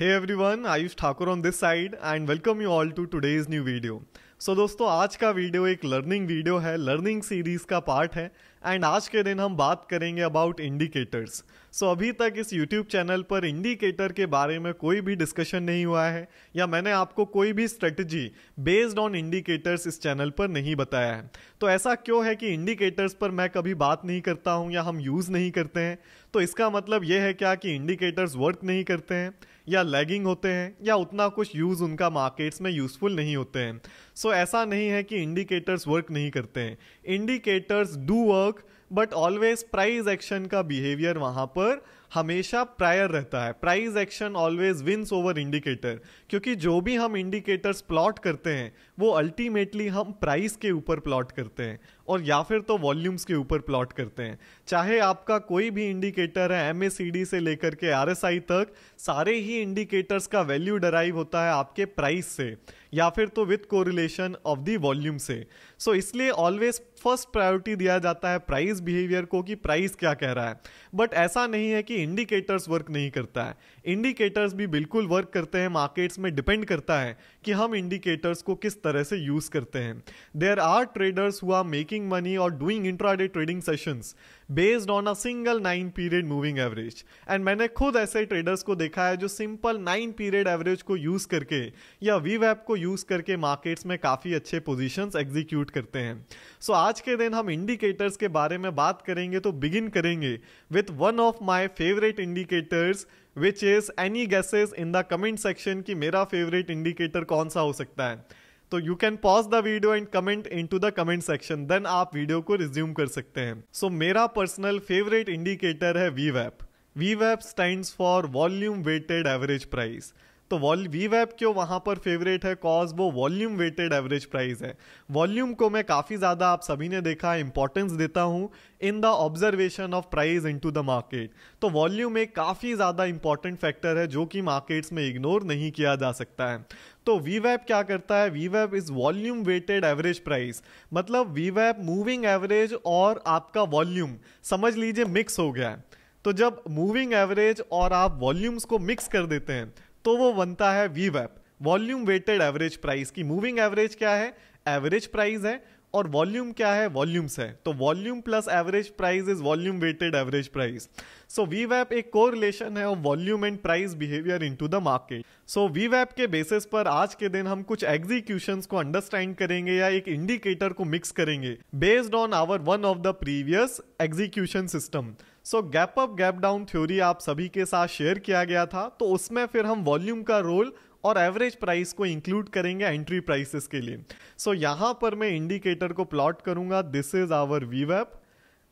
Hey everyone, Ayush Thakur on this side and welcome you all to today's new video. So so, दोस्तों आज का video एक learning video है learning series का part है and आज के दिन हम बात करेंगे अबाउट इंडिकेटर्स सो अभी तक इस यूट्यूब चैनल पर इंडिकेटर के बारे में कोई भी डिस्कशन नहीं हुआ है या मैंने आपको कोई भी स्ट्रेटजी बेस्ड ऑन इंडिकेटर्स इस चैनल पर नहीं बताया है तो ऐसा क्यों है कि इंडिकेटर्स पर मैं कभी बात नहीं करता हूँ या हम यूज़ नहीं करते हैं तो इसका मतलब ये है क्या कि इंडिकेटर्स वर्क नहीं करते हैं या लैगिंग होते हैं या उतना कुछ यूज़ उनका मार्केट्स में यूज़फुल नहीं होते हैं सो so, ऐसा नहीं है कि इंडिकेटर्स वर्क नहीं करते हैं indicators do work but always price action का बिहेवियर वहां पर हमेशा प्रायर रहता है price action always wins over indicator क्योंकि जो भी हम इंडिकेटर्स प्लॉट करते हैं वो अल्टीमेटली हम प्राइस के ऊपर प्लॉट करते हैं और या फिर तो वॉल्यूम्स के ऊपर प्लॉट करते हैं चाहे आपका कोई भी इंडिकेटर है एम से लेकर के आर तक सारे ही इंडिकेटर्स का वैल्यू डराइव होता है आपके प्राइस से या फिर तो with correlation variation of the volume से सो so, इसलिए ऑलवेज फर्स्ट प्रायोरिटी दिया जाता है प्राइस बिहेवियर को कि प्राइस क्या कह रहा है बट ऐसा नहीं है कि इंडिकेटर्स वर्क नहीं करता है इंडिकेटर्स भी बिल्कुल वर्क करते हैं मार्केट्स में डिपेंड करता है कि हम इंडिकेटर्स को किस तरह से यूज़ करते हैं there are traders who are making money और doing intraday trading sessions based on a single nine period moving average and मैंने खुद ऐसे ट्रेडर्स को देखा है जो सिंपल नाइन पीरियड एवरेज को यूज करके या वी वैप को यूज करके मार्केट्स में काफी अच्छे पोजिशन एग्जीक्यूट करते हैं सो so, आज के दिन हम इंडिकेटर्स के बारे में बात करेंगे तो बिगिन करेंगे with one of my favourite indicators which is any guesses in the comment section कि मेरा फेवरेट इंडिकेटर कौन सा हो सकता है तो you can pause the video and comment in into the comment section then आप वीडियो को रिज्यूम कर सकते हैं सो so, मेरा पर्सनल फेवरेट इंडिकेटर है वी वैप we वैप stand for volume weighted average price तो वॉल वी वैप क्यों वहाँ पर फेवरेट है कॉज वो वॉल्यूम वेटेड एवरेज प्राइस है वॉल्यूम को मैं काफ़ी ज़्यादा आप सभी ने देखा इंपॉर्टेंस देता हूँ in the observation of price into the market तो वॉल्यूम एक काफ़ी ज़्यादा इंपॉर्टेंट फैक्टर है जो कि मार्केट्स में इग्नोर नहीं किया जा सकता है तो वी वैप क्या करता है वी वैप is volume weighted average price मतलब वी वैप मूविंग एवरेज और आपका वॉल्यूम समझ लीजिए मिक्स हो गया है तो जब मूविंग एवरेज और आप वॉल्यूम्स को मिक्स कर देते हैं तो वो बनता है वी वैप वॉल्यूम वेटेड एवरेज प्राइस की मूविंग एवरेज क्या है एवरेज प्राइस है और वॉल्यूम क्या है वॉल्यूम्स है तो volume plus average price is volume weighted average price so वी वैप एक को रिलेशन है of volume and price behaviour into the market so वी वैप के बेसिस पर आज के दिन हम कुछ एग्जीक्यूशन को अंडरस्टैंड करेंगे या एक इंडिकेटर को मिक्स करेंगे based on our one of the previous execution system so gap up gap down theory आप सभी के साथ शेयर किया गया था तो उसमें फिर हम वॉल्यूम का रोल और एवरेज प्राइस को इंक्लूड करेंगे एंट्री प्राइसेस के लिए सो so, यहाँ पर मैं इंडिकेटर को प्लॉट करूंगा this is our we वैप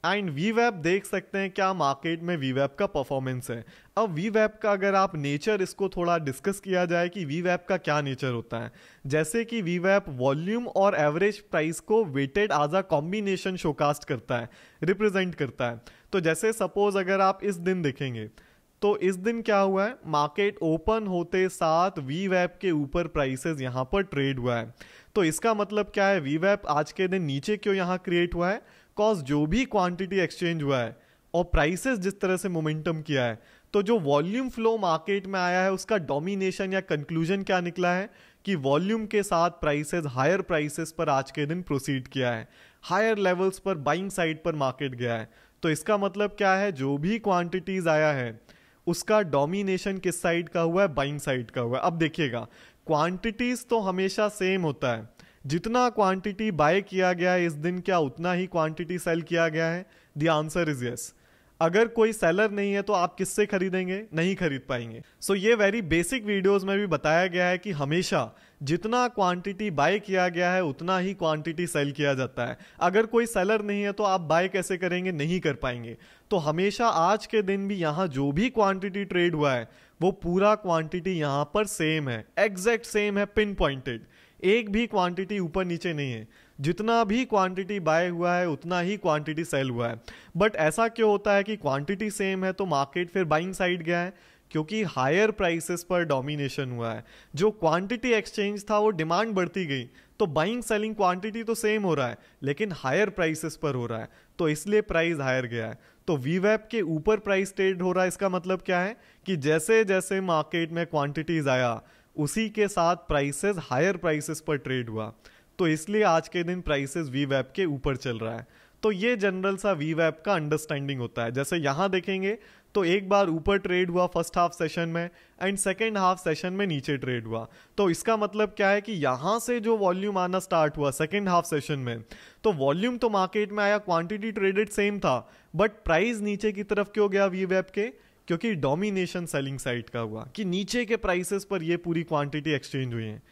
and we वैप देख सकते हैं क्या मार्केट में वी वैप का परफॉर्मेंस है अब वी वैप का अगर आप नेचर इसको थोड़ा डिस्कस किया जाए कि वी वैप का क्या नेचर होता है जैसे कि वी वैप वॉल्यूम और एवरेज प्राइस को वेटेड आज अ कॉम्बिनेशन शोकास्ट करता है रिप्रेजेंट करता है तो जैसे सपोज अगर आप इस दिन देखेंगे तो इस दिन क्या हुआ है मार्केट ओपन होते साथ वी वैप के ऊपर प्राइसेस यहाँ पर ट्रेड हुआ है तो इसका मतलब क्या है वी वैप आज के दिन नीचे क्यों यहाँ क्रिएट हुआ है कॉज जो भी क्वांटिटी एक्सचेंज हुआ है और प्राइसेस जिस तरह से मोमेंटम किया है तो जो वॉल्यूम फ्लो मार्केट में आया है उसका डोमिनेशन या कंक्लूजन क्या निकला है कि वॉल्यूम के साथ प्राइसेस हायर प्राइसेस पर आज के दिन प्रोसीड किया है हायर लेवल्स पर बाइंग साइड पर मार्केट गया है तो इसका मतलब क्या है जो भी क्वांटिटीज आया है उसका डोमिनेशन किस साइड का हुआ है बाइंग साइड का हुआ है अब देखिएगा क्वांटिटीज तो हमेशा सेम होता है जितना क्वांटिटी बाय किया गया है इस दिन क्या उतना ही क्वांटिटी सेल किया गया है द आंसर इज यस अगर कोई सेलर नहीं है तो आप किससे खरीदेंगे नहीं खरीद पाएंगे सो so, ये वेरी बेसिक वीडियोस में भी बताया गया है कि हमेशा जितना क्वांटिटी बाय किया गया है उतना ही क्वांटिटी सेल किया जाता है अगर कोई सेलर नहीं है तो आप बाय कैसे करेंगे नहीं कर पाएंगे तो हमेशा आज के दिन भी यहाँ जो भी क्वांटिटी ट्रेड हुआ है वो पूरा क्वांटिटी यहाँ पर सेम है एग्जैक्ट सेम है पिन पॉइंटेड एक भी क्वांटिटी ऊपर नीचे नहीं है जितना भी क्वांटिटी बाय हुआ है उतना ही क्वांटिटी सेल हुआ है बट ऐसा क्यों होता है कि क्वांटिटी सेम है तो मार्केट फिर बाइंग साइड गया है क्योंकि हायर प्राइसेस पर डोमिनेशन हुआ है जो क्वांटिटी एक्सचेंज था वो डिमांड बढ़ती गई तो बाइंग सेलिंग क्वांटिटी तो सेम हो रहा है लेकिन हायर प्राइसेस पर हो रहा है तो इसलिए प्राइस हायर गया है तो वी के ऊपर प्राइस ट्रेड हो रहा है इसका मतलब क्या है कि जैसे जैसे मार्केट में क्वांटिटीज आया उसी के साथ प्राइसेस हायर प्राइसेस पर ट्रेड हुआ तो इसलिए आज के दिन प्राइसेस वी वैप के ऊपर चल रहा है तो ये जनरल सा वी वैप का अंडरस्टैंडिंग होता है जैसे यहाँ देखेंगे तो एक बार ऊपर ट्रेड हुआ फर्स्ट हाफ सेशन में एंड सेकेंड हाफ सेशन में नीचे ट्रेड हुआ तो इसका मतलब क्या है कि यहाँ से जो वॉल्यूम आना स्टार्ट हुआ सेकेंड हाफ सेशन में तो वॉल्यूम तो मार्केट में आया क्वांटिटी ट्रेडेड सेम था बट प्राइस नीचे की तरफ क्यों गया वी वैप के क्योंकि डोमिनेशन सेलिंग साइट का हुआ कि नीचे के प्राइसेस पर ये पूरी क्वांटिटी एक्सचेंज हुई है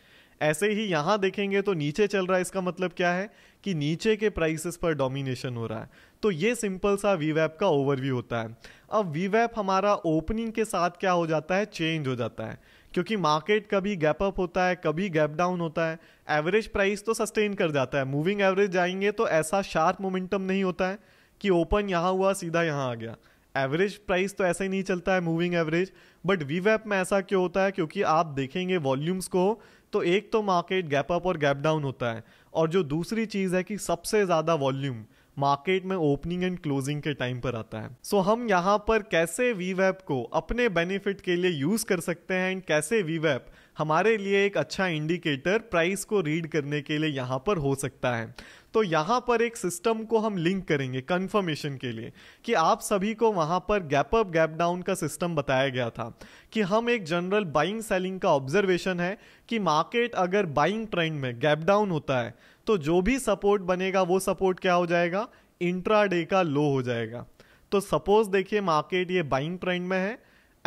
ऐसे ही यहाँ देखेंगे तो नीचे चल रहा है इसका मतलब क्या है कि नीचे के प्राइसेस पर डोमिनेशन हो रहा है तो ये सिंपल सा वीवैप का ओवरव्यू होता है अब वीवैप हमारा ओपनिंग के साथ क्या हो जाता है चेंज हो जाता है क्योंकि मार्केट कभी गैप अप होता है कभी गैप डाउन होता है एवरेज प्राइस तो सस्टेन कर जाता है मूविंग एवरेज जाएंगे तो ऐसा शार्प मोमेंटम नहीं होता है कि ओपन यहाँ हुआ सीधा यहाँ आ गया एवरेज प्राइस तो ऐसे ही नहीं चलता है मूविंग एवरेज बट वी में ऐसा क्यों होता है क्योंकि आप देखेंगे वॉल्यूम्स को तो एक तो मार्केट गैप अप और गैप डाउन होता है और जो दूसरी चीज़ है कि सबसे ज़्यादा वॉल्यूम मार्केट में ओपनिंग एंड क्लोजिंग के टाइम पर आता है सो so, हम यहाँ पर कैसे वी को अपने बेनिफिट के लिए यूज कर सकते हैं एंड कैसे वी हमारे लिए एक अच्छा इंडिकेटर प्राइस को रीड करने के लिए यहाँ पर हो सकता है तो यहाँ पर एक सिस्टम को हम लिंक करेंगे कंफर्मेशन के लिए कि आप सभी को वहाँ पर गैप अप गैप डाउन का सिस्टम बताया गया था कि हम एक जनरल बाइंग सेलिंग का ऑब्जर्वेशन है कि मार्केट अगर बाइंग ट्रेंड में गैप डाउन होता है तो जो भी सपोर्ट बनेगा वो सपोर्ट क्या हो जाएगा इंट्राडे का लो हो जाएगा तो सपोज देखिए मार्केट ये बाइंग ट्रेंड में है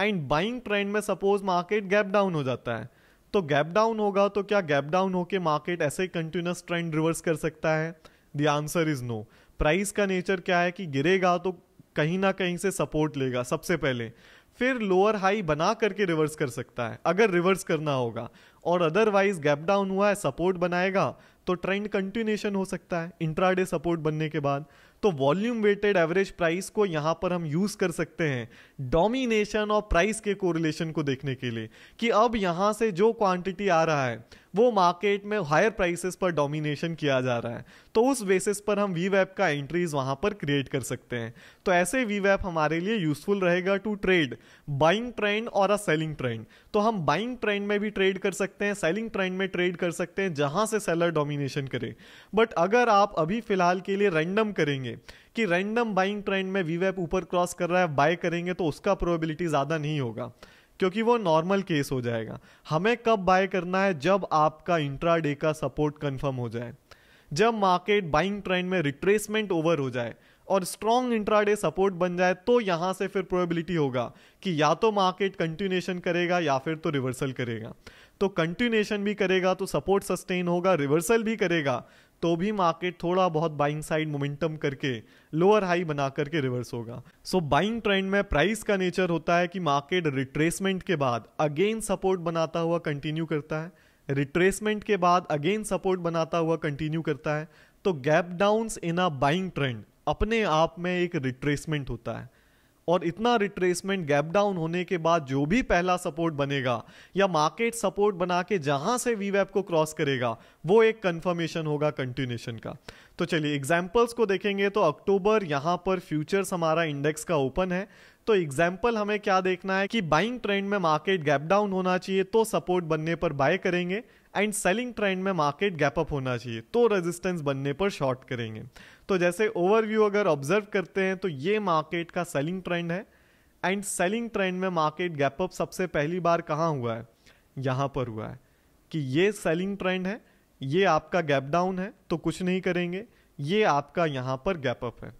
एंड बाइंग ट्रेंड में सपोज मार्केट गैप डाउन हो जाता है तो गैप डाउन होगा तो क्या गैप डाउन होकर मार्केट ऐसे कंटिन्यूस ट्रेंड रिवर्स कर सकता है the answer is no price का नेचर क्या है कि गिरेगा तो कहीं ना कहीं से सपोर्ट लेगा सबसे पहले फिर लोअर हाई बना करके रिवर्स कर सकता है अगर रिवर्स करना होगा और अदरवाइज गैप डाउन हुआ है सपोर्ट बनाएगा तो ट्रेंड कंटिन्यूशन हो सकता है इंट्राडे सपोर्ट बनने के बाद तो वॉल्यूम वेटेड एवरेज प्राइस को यहाँ पर हम यूज कर सकते हैं डोमिनेशन और प्राइस के कोरिलेशन को देखने के लिए कि अब यहाँ से जो क्वांटिटी आ रहा है वो मार्केट में हायर प्राइसेस पर डोमिनेशन किया जा रहा है तो उस बेसिस पर हम वी वैप का एंट्रीज वहाँ पर क्रिएट कर सकते हैं तो ऐसे वी वैप हमारे लिए यूजफुल रहेगा टू ट्रेड बाइंग ट्रेंड और अ सेलिंग ट्रेंड तो हम बाइंग ट्रेंड में भी ट्रेड कर सकते हैं सेलिंग ट्रेंड में ट्रेड कर सकते हैं जहाँ से सेलर डोमिनेशन करे बट अगर आप अभी फिलहाल के लिए रैंडम करेंगे कि रैंडम बाइंग ट्रेंड में वी वैप ऊपर क्रॉस कर रहा है बाय करेंगे तो उसका प्रोबेबिलिटी ज़्यादा नहीं होगा क्योंकि वो नॉर्मल केस हो जाएगा हमें कब बाय करना है जब आपका इंट्राडे का सपोर्ट कंफर्म हो जाए जब मार्केट बाइंग ट्रेंड में रिट्रेसमेंट ओवर हो जाए और स्ट्रॉन्ग इंट्राडे सपोर्ट बन जाए तो यहाँ से फिर प्रोबेबिलिटी होगा कि या तो मार्केट कंटिन्यूशन करेगा या फिर तो रिवर्सल करेगा तो कंटिन्यूशन भी करेगा तो सपोर्ट सस्टेन होगा रिवर्सल भी करेगा तो भी मार्केट थोड़ा बहुत बाइंग साइड मोमेंटम करके लोअर हाई बना करके रिवर्स होगा सो बाइंग ट्रेंड में प्राइस का नेचर होता है कि मार्केट रिट्रेसमेंट के बाद अगेन सपोर्ट बनाता हुआ कंटिन्यू करता है रिट्रेसमेंट के बाद अगेन सपोर्ट बनाता हुआ कंटिन्यू करता है तो gap downs in a buying trend अपने आप में एक रिट्रेसमेंट होता है और इतना रिट्रेसमेंट गैप डाउन होने के बाद जो भी पहला सपोर्ट बनेगा या मार्केट सपोर्ट बना के जहां से वी को क्रॉस करेगा वो एक कंफर्मेशन होगा कंटिन्यूशन का तो चलिए एग्जाम्पल्स को देखेंगे तो अक्टूबर यहाँ पर फ्यूचर्स हमारा इंडेक्स का ओपन है तो एग्जाम्पल हमें क्या देखना है कि बाइंग ट्रेंड में मार्केट गैप डाउन होना चाहिए तो सपोर्ट बनने पर बाय करेंगे एंड सेलिंग ट्रेंड में मार्केट गैप अप होना चाहिए तो रेजिस्टेंस बनने पर शॉर्ट करेंगे तो जैसे ओवरव्यू अगर ऑब्जर्व करते हैं तो ये मार्केट का सेलिंग ट्रेंड है एंड सेलिंग ट्रेंड में मार्केट गैप अप सबसे पहली बार कहाँ हुआ है यहाँ पर हुआ है कि ये सेलिंग ट्रेंड है ये आपका गैप डाउन है तो कुछ नहीं करेंगे ये आपका यहाँ पर गैप अप है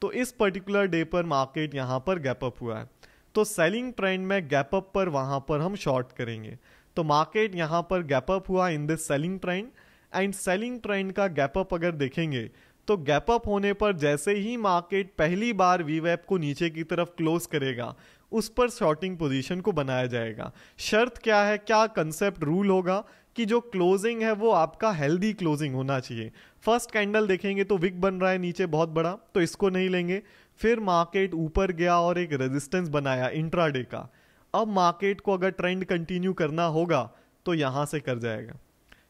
तो इस पर्टिकुलर डे पर मार्केट यहाँ पर गैप अप हुआ है तो सेलिंग ट्रेंड में गैप अप पर वहाँ पर हम शॉर्ट करेंगे तो मार्केट यहाँ पर गैप अप हुआ in this selling trend and selling trend का गैप अप अगर देखेंगे तो गैप अप होने पर जैसे ही मार्केट पहली बार वी वैप को नीचे की तरफ क्लोज करेगा उस पर शॉर्टिंग पोजीशन को बनाया जाएगा शर्त क्या है क्या कंसेप्ट रूल होगा कि जो क्लोजिंग है वो आपका हेल्दी क्लोजिंग होना चाहिए फर्स्ट कैंडल देखेंगे तो विक बन रहा है नीचे बहुत बड़ा तो इसको नहीं लेंगे फिर मार्केट ऊपर गया और एक रेजिस्टेंस बनाया इंट्राडे का अब मार्केट को अगर ट्रेंड कंटिन्यू करना होगा तो यहाँ से कर जाएगा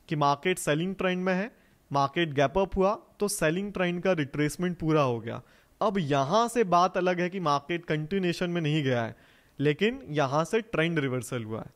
कि मार्केट सेलिंग ट्रेंड में है मार्केट गैप अप हुआ तो सेलिंग ट्रेंड का रिट्रेसमेंट पूरा हो गया अब यहाँ से बात अलग है कि मार्केट कंटिन्यूशन में नहीं गया है लेकिन यहाँ से ट्रेंड रिवर्सल हुआ है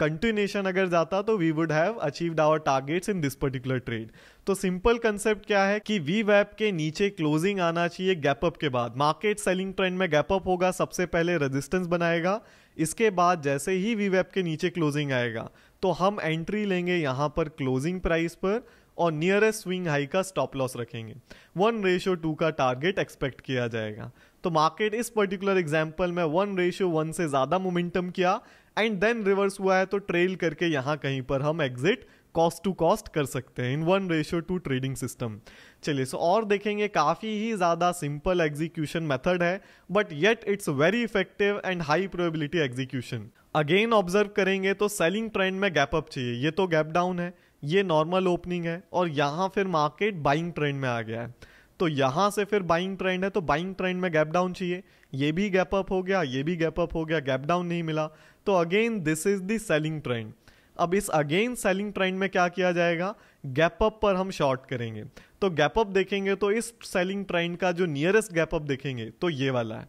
कंटिन्यूशन अगर जाता तो we would have achieved our targets in this particular trade तो सिंपल कंसेप्ट क्या है कि वी वैप के नीचे क्लोजिंग आना चाहिए गैपअप के बाद मार्केट सेलिंग ट्रेंड में गैपअप होगा सबसे पहले रेजिस्टेंस बनाएगा इसके बाद जैसे ही वी वैप के नीचे क्लोजिंग आएगा तो हम एंट्री लेंगे यहाँ पर क्लोजिंग प्राइस पर और नियरेस्ट स्विंग हाई का स्टॉप लॉस रखेंगे वन रेशो टू का टारगेट एक्सपेक्ट किया जाएगा तो मार्केट इस पर्टिकुलर एग्जाम्पल में वन रेशो वन से ज़्यादा मोमेंटम किया एंड देन रिवर्स हुआ है तो ट्रेल करके यहाँ कहीं पर हम एग्जिट कॉस्ट टू कॉस्ट कर सकते हैं in one ratio two trading system चलिए सो और देखेंगे काफ़ी ही ज़्यादा सिंपल एग्जीक्यूशन मेथड है but yet it's very effective and high probability execution again observe करेंगे तो सेलिंग ट्रेंड में गैप अप चाहिए ये तो गैप डाउन है ये नॉर्मल ओपनिंग है और यहाँ फिर मार्केट बाइंग ट्रेंड में आ गया है तो यहाँ से फिर बाइंग ट्रेंड है तो बाइंग ट्रेंड में गैप डाउन चाहिए ये भी गैप अप हो गया ये भी गैप अप हो गया गैप डाउन नहीं मिला तो again this is the selling trend अब इस अगेन सेलिंग ट्रेंड में क्या किया जाएगा गैप अप पर हम शॉर्ट करेंगे तो गैप अप देखेंगे तो इस सेलिंग ट्रेंड का जो नियरेस्ट गैप अप देखेंगे तो ये वाला है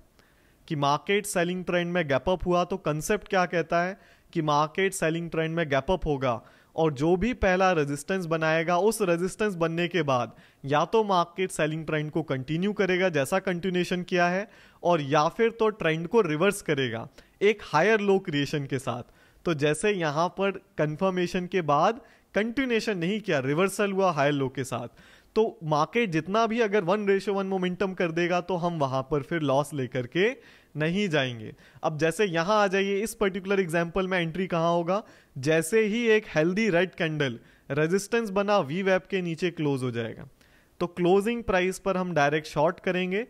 कि मार्केट सेलिंग ट्रेंड में गैप अप हुआ तो कंसेप्ट क्या कहता है कि मार्केट सेलिंग ट्रेंड में गैप अप होगा और जो भी पहला रेजिस्टेंस बनाएगा उस रेजिस्टेंस बनने के बाद या तो मार्केट सेलिंग ट्रेंड को कंटिन्यू करेगा जैसा कंटिन्यूशन किया है और या फिर तो ट्रेंड को रिवर्स करेगा एक हायर लो क्रिएशन के साथ तो जैसे यहाँ पर कंफर्मेशन के बाद कंटिन्यूशन नहीं किया रिवर्सल हुआ हायर लो के साथ तो मार्केट जितना भी अगर वन रेशो वन मोमेंटम कर देगा तो हम वहां पर फिर लॉस लेकर के नहीं जाएंगे अब जैसे यहाँ आ जाइए इस पर्टिकुलर एग्जाम्पल में एंट्री कहाँ होगा जैसे ही एक हेल्दी रेड कैंडल रेजिस्टेंस बना वी वेब के नीचे क्लोज हो जाएगा तो क्लोजिंग प्राइस पर हम डायरेक्ट शॉर्ट करेंगे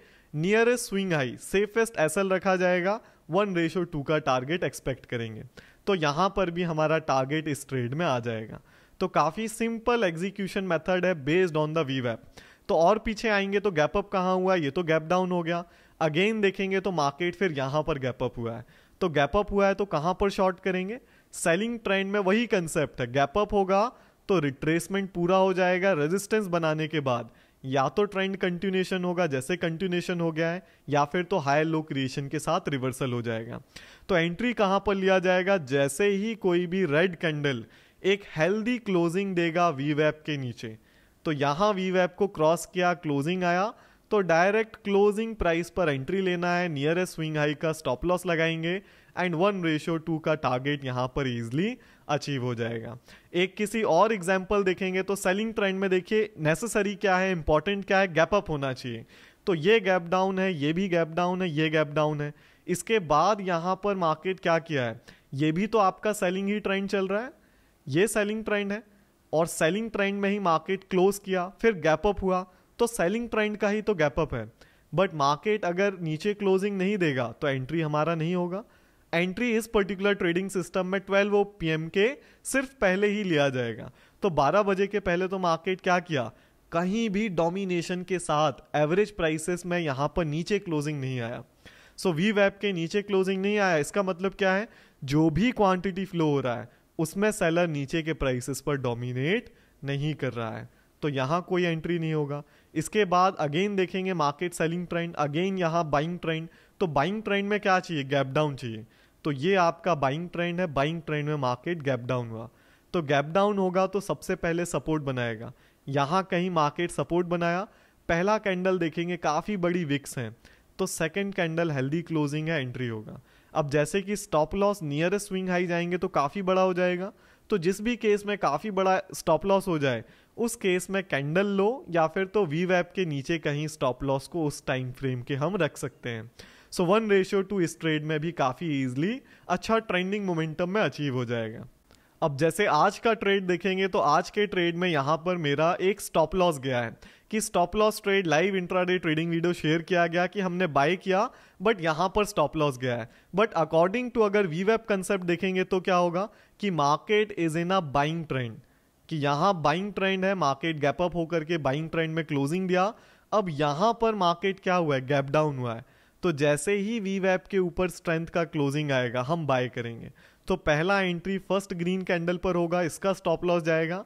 नियरेस्ट स्विंग हाई सेफेस्ट एस रखा जाएगा वन रेशो टू का टारगेट एक्सपेक्ट करेंगे तो यहाँ पर भी हमारा टारगेट इस ट्रेड में आ जाएगा तो काफ़ी सिंपल एग्जीक्यूशन मेथड है बेस्ड ऑन द वी वैप तो और पीछे आएंगे तो गैप अप कहाँ हुआ ये तो गैप डाउन हो गया अगेन देखेंगे तो मार्केट फिर यहाँ पर गैप अप हुआ है तो गैप अप हुआ है तो कहाँ पर शॉर्ट करेंगे सेलिंग ट्रेंड में वही कंसेप्ट है गैप अप होगा तो रिट्रेसमेंट पूरा हो जाएगा रेजिस्टेंस बनाने के बाद या तो ट्रेंड कंटिन्यूशन होगा जैसे कंटिन्यूशन हो गया है या फिर तो हायर लो क्रिएशन के साथ रिवर्सल हो जाएगा तो एंट्री कहाँ पर लिया जाएगा जैसे ही कोई भी रेड कैंडल एक हेल्दी क्लोजिंग देगा वी वैप के नीचे तो यहाँ वी वैप को क्रॉस किया क्लोजिंग आया तो डायरेक्ट क्लोजिंग प्राइस पर एंट्री लेना है नियरेस्ट स्विंग हाई का स्टॉप लॉस लगाएंगे एंड वन रेशियो टू का टारगेट यहाँ पर इजिली अचीव हो जाएगा एक किसी और एग्जाम्पल देखेंगे तो सेलिंग ट्रेंड में देखिए नेसेसरी क्या है इंपॉर्टेंट क्या है गैप अप होना चाहिए तो ये गैप डाउन है ये भी गैप डाउन है ये गैप डाउन है इसके बाद यहाँ पर मार्केट क्या किया है ये भी तो आपका सेलिंग ही ट्रेंड चल रहा है ये सेलिंग ट्रेंड है और सेलिंग ट्रेंड में ही मार्केट क्लोज किया फिर गैप अप हुआ तो सेलिंग ट्रेंड का ही तो गैपअप है बट मार्केट अगर नीचे क्लोजिंग नहीं देगा तो एंट्री हमारा नहीं होगा एंट्री इस पर्टिकुलर ट्रेडिंग सिस्टम में 12 ओ एम के सिर्फ पहले ही लिया जाएगा तो 12 बजे के पहले तो मार्केट क्या किया कहीं भी डोमिनेशन के साथ एवरेज प्राइसेस में यहां पर नीचे क्लोजिंग नहीं आया सो वी वैप के नीचे क्लोजिंग नहीं आया इसका मतलब क्या है जो भी क्वांटिटी फ्लो हो रहा है उसमें सेलर नीचे के प्राइसेस पर डोमिनेट नहीं कर रहा है तो यहाँ कोई एंट्री नहीं होगा इसके बाद अगेन देखेंगे मार्केट सेलिंग ट्रेंड अगेन यहाँ बाइंग ट्रेंड तो बाइंग ट्रेंड में क्या चाहिए गैप डाउन चाहिए तो ये आपका बाइंग ट्रेंड है बाइंग ट्रेंड में मार्केट गैप डाउन हुआ तो गैप डाउन होगा तो सबसे पहले सपोर्ट बनाएगा यहाँ कहीं मार्केट सपोर्ट बनाया पहला कैंडल देखेंगे काफ़ी बड़ी विक्स हैं तो सेकेंड कैंडल हेल्दी क्लोजिंग है एंट्री होगा अब जैसे कि stop loss nearest swing high जाएंगे तो काफ़ी बड़ा हो जाएगा तो जिस भी केस में काफ़ी बड़ा स्टॉप लॉस हो जाए उस केस में कैंडल लो या फिर तो वी वैप के नीचे कहीं स्टॉप लॉस को उस टाइम फ्रेम के हम रख सकते हैं सो वन रेशियो टू इस ट्रेड में भी काफ़ी ईजिली अच्छा ट्रेंडिंग मोमेंटम में अचीव हो जाएगा अब जैसे आज का ट्रेड देखेंगे तो आज के ट्रेड में यहाँ पर मेरा एक स्टॉप लॉस गया है कि stop loss trade live intraday trading video share किया गया कि हमने बाय किया बट यहाँ पर स्टॉप लॉस गया है बट अकॉर्डिंग टू अगर वी वेब कंसेप्ट देखेंगे तो क्या होगा कि market is in a buying trend कि यहाँ बाइंग ट्रेंड है मार्केट गैप अप होकर के बाइंग ट्रेंड में क्लोजिंग दिया अब यहाँ पर मार्केट क्या हुआ है गैप डाउन हुआ है तो जैसे ही वी वैप के ऊपर स्ट्रेंथ का क्लोजिंग आएगा हम बाय करेंगे तो पहला एंट्री फर्स्ट ग्रीन कैंडल पर होगा इसका स्टॉप लॉस जाएगा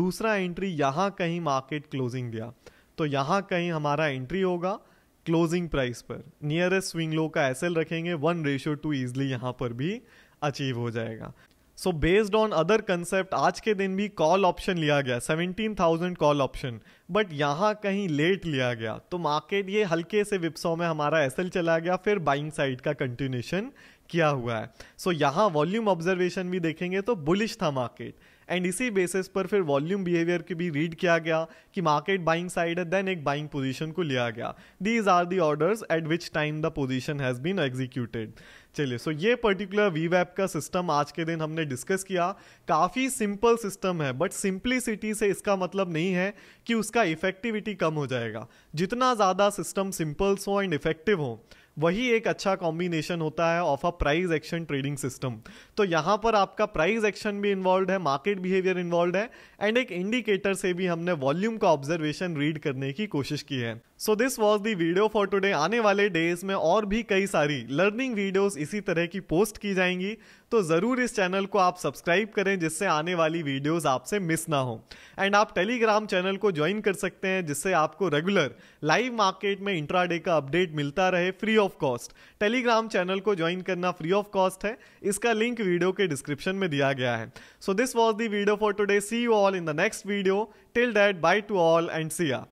दूसरा एंट्री यहाँ कहीं मार्केट क्लोजिंग दिया तो यहाँ कहीं हमारा एंट्री होगा क्लोजिंग प्राइस पर नियरेस्ट स्विंग लो का एसएल रखेंगे वन रेशियो टू ईजली यहाँ पर भी अचीव हो जाएगा so based on other concept आज के दिन भी कॉल ऑप्शन लिया गया seventeen thousand call option but यहाँ कहीं लेट लिया गया तो मार्केट ये हल्के से विप्सो में हमारा एस चला गया फिर बाइंग साइड का कंटिन्यूशन किया हुआ है सो so, यहाँ वॉल्यूम ऑब्जर्वेशन भी देखेंगे तो बुलिश था मार्केट एंड इसी बेसिस पर फिर वॉल्यूम बिहेवियर की भी रीड किया गया कि मार्केट बाइंग साइड है देन एक बाइंग पोजीशन को लिया गया these are the orders at which time the position has been executed चलिए सो ये पर्टिकुलर वी वैप का सिस्टम आज के दिन हमने डिस्कस किया काफ़ी सिंपल सिस्टम है बट सिंप्लिसिटी से इसका मतलब नहीं है कि उसका इफेक्टिविटी कम हो जाएगा जितना ज़्यादा सिस्टम सिंपल्स हो एंड इफेक्टिव हो वही एक अच्छा कॉम्बिनेशन होता है of a price action trading system तो यहाँ पर आपका प्राइस एक्शन भी इन्वॉल्व है मार्केट बिहेवियर इन्वॉल्व है एंड एक इंडिकेटर से भी हमने वॉल्यूम का ऑब्जर्वेशन रीड करने की कोशिश की है so this was the video for today आने वाले डेज में और भी कई सारी लर्निंग वीडियोस इसी तरह की पोस्ट की जाएंगी तो ज़रूर इस चैनल को आप सब्सक्राइब करें जिससे आने वाली वीडियोस आपसे मिस ना हो एंड आप टेलीग्राम चैनल को ज्वाइन कर सकते हैं जिससे आपको रेगुलर लाइव मार्केट में इंट्राडे का अपडेट मिलता रहे free of cost Telegram channel को ज्वाइन करना फ्री ऑफ कॉस्ट है इसका लिंक वीडियो के डिस्क्रिप्शन में दिया गया है so this was the video for today see you all in the next video till that bye to all and uh